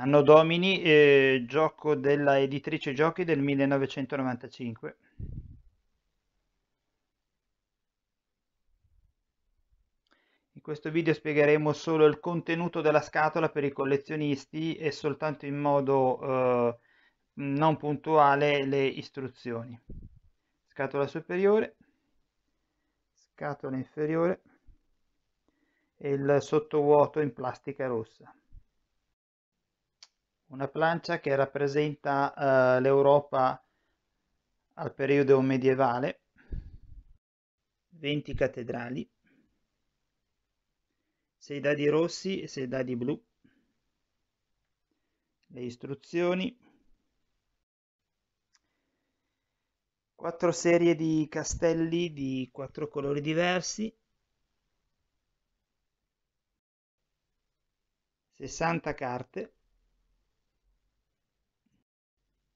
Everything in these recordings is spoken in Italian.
Anno Domini, eh, gioco della editrice Giochi del 1995. In questo video spiegheremo solo il contenuto della scatola per i collezionisti e soltanto in modo eh, non puntuale le istruzioni. Scatola superiore, scatola inferiore e il sottovuoto in plastica rossa una plancia che rappresenta eh, l'Europa al periodo medievale, 20 cattedrali, 6 dadi rossi e 6 dadi blu, le istruzioni, 4 serie di castelli di 4 colori diversi, 60 carte,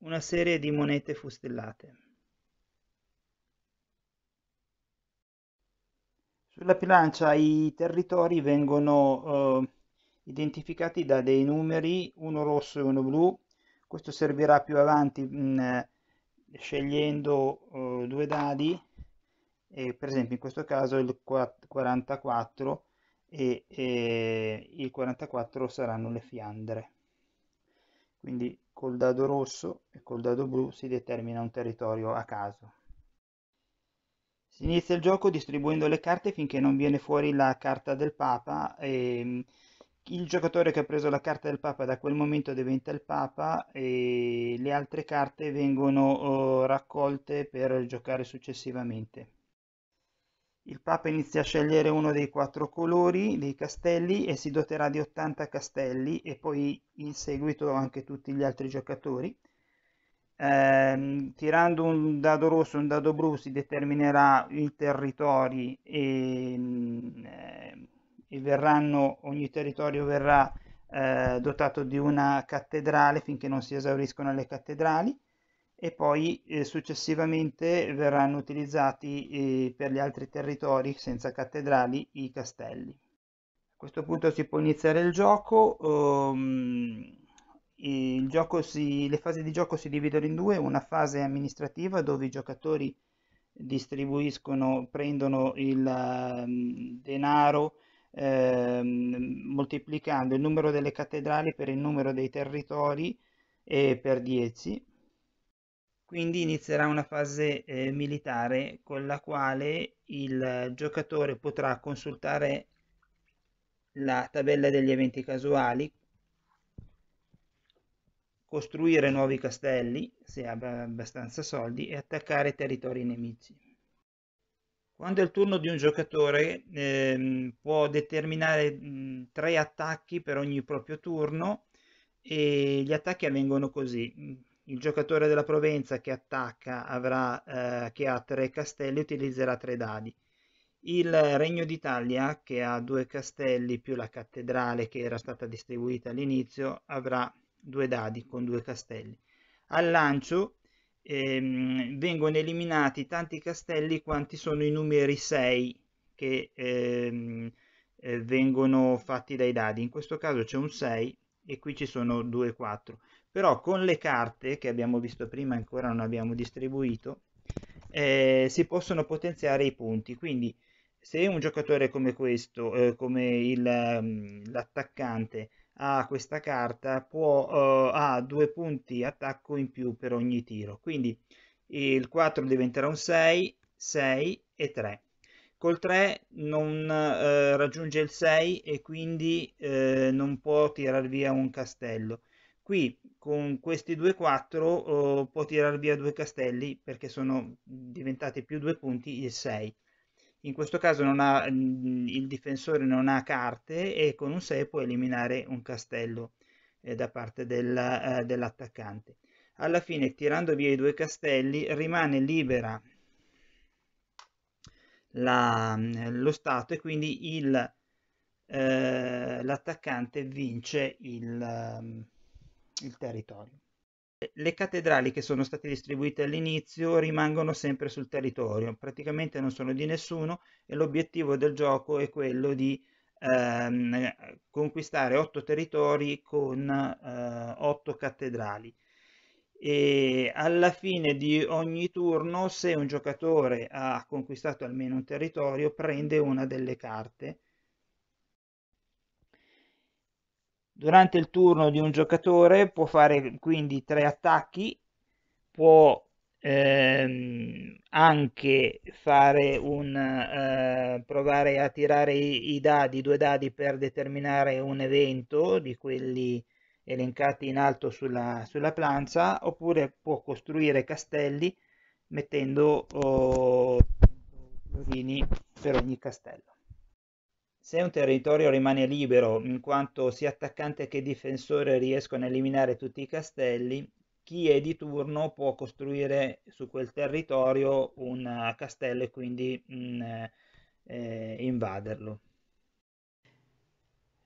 una serie di monete fustellate. Sulla bilancia i territori vengono eh, identificati da dei numeri, uno rosso e uno blu, questo servirà più avanti mh, mm, scegliendo uh, due dadi, e per esempio in questo caso il 44 e, e il 44 saranno le Fiandre. Quindi col dado rosso e col dado blu si determina un territorio a caso. Si inizia il gioco distribuendo le carte finché non viene fuori la carta del Papa e mm, il giocatore che ha preso la carta del Papa da quel momento diventa il Papa e le altre carte vengono oh, raccolte per giocare successivamente. Il papa inizia a scegliere uno dei quattro colori dei castelli e si doterà di 80 castelli e poi in seguito anche tutti gli altri giocatori. Eh, tirando un dado rosso e un dado blu si determinerà i territori e, mm, eh, e verranno, ogni territorio verrà eh, dotato di una cattedrale finché non si esauriscono le cattedrali e poi eh, successivamente verranno utilizzati eh, per gli altri territori senza cattedrali i castelli. A questo punto si può iniziare il gioco, um, il gioco si, le fasi di gioco si dividono in due, una fase amministrativa dove i giocatori distribuiscono, prendono il um, denaro Ehm, moltiplicando il numero delle cattedrali per il numero dei territori e per 10 quindi inizierà una fase eh, militare con la quale il giocatore potrà consultare la tabella degli eventi casuali, costruire nuovi castelli se ha abbastanza soldi e attaccare territori nemici. Quando è il turno di un giocatore eh, può determinare mh, tre attacchi per ogni proprio turno e gli attacchi avvengono così il giocatore della Provenza che attacca avrà, eh, che ha tre castelli utilizzerà tre dadi. Il Regno d'Italia, che ha due castelli più la cattedrale che era stata distribuita all'inizio, avrà due dadi con due castelli. Al lancio ehm, vengono eliminati tanti castelli quanti sono i numeri 6 che ehm, eh, vengono fatti dai dadi. In questo caso c'è un 6 e qui ci sono 2 4 però con le carte che abbiamo visto prima ancora non abbiamo distribuito eh, si possono potenziare i punti quindi se un giocatore come questo eh, come mm, l'attaccante ha questa carta può, eh, ha due punti attacco in più per ogni tiro quindi il 4 diventerà un 6 6 e 3 col 3 non eh, raggiunge il 6 e quindi eh, non può tirar via un castello Qui con questi due 4 oh, eh, può tirare via due castelli perché sono diventati più due punti il 6. In questo caso ha, mm, il difensore non ha carte e con un 6 può eliminare un castello eh, da parte del, eh, dell'attaccante. Alla fine tirando via i due castelli rimane libera la, mm, lo Stato e quindi eh, l'attaccante eh, vince il mm, il territorio. Le cattedrali che sono state distribuite all'inizio rimangono sempre sul territorio, praticamente non sono di nessuno e l'obiettivo del gioco è quello di ehm, conquistare otto territori con eh, otto cattedrali e alla fine di ogni turno se un giocatore ha conquistato almeno un territorio prende una delle carte Durante il turno di un giocatore può fare quindi tre attacchi, può ehm, anche fare un, eh, provare a tirare i, i, dadi, due dadi per determinare un evento di quelli elencati in alto sulla, sulla plancia, oppure può costruire castelli mettendo oh, per ogni castello. Se un territorio rimane libero, in quanto sia attaccante che difensore riescono a eliminare tutti i castelli, chi è di turno può costruire su quel territorio un eh, castello e quindi mh, mm, eh, invaderlo.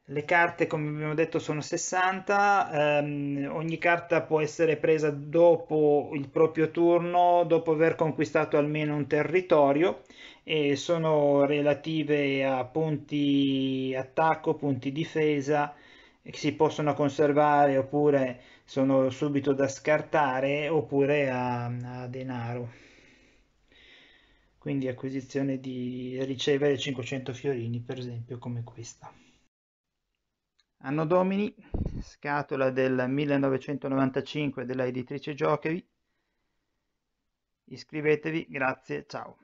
Le carte, come abbiamo detto, sono 60, ehm, ogni carta può essere presa dopo il proprio turno, dopo aver conquistato almeno un territorio e sono relative a punti attacco, punti difesa che si possono conservare oppure sono subito da scartare oppure a, a denaro. Quindi acquisizione di ricevere 500 fiorini per esempio come questa. Anno Domini, scatola del 1995 della editrice Giochevi. Iscrivetevi, grazie, ciao.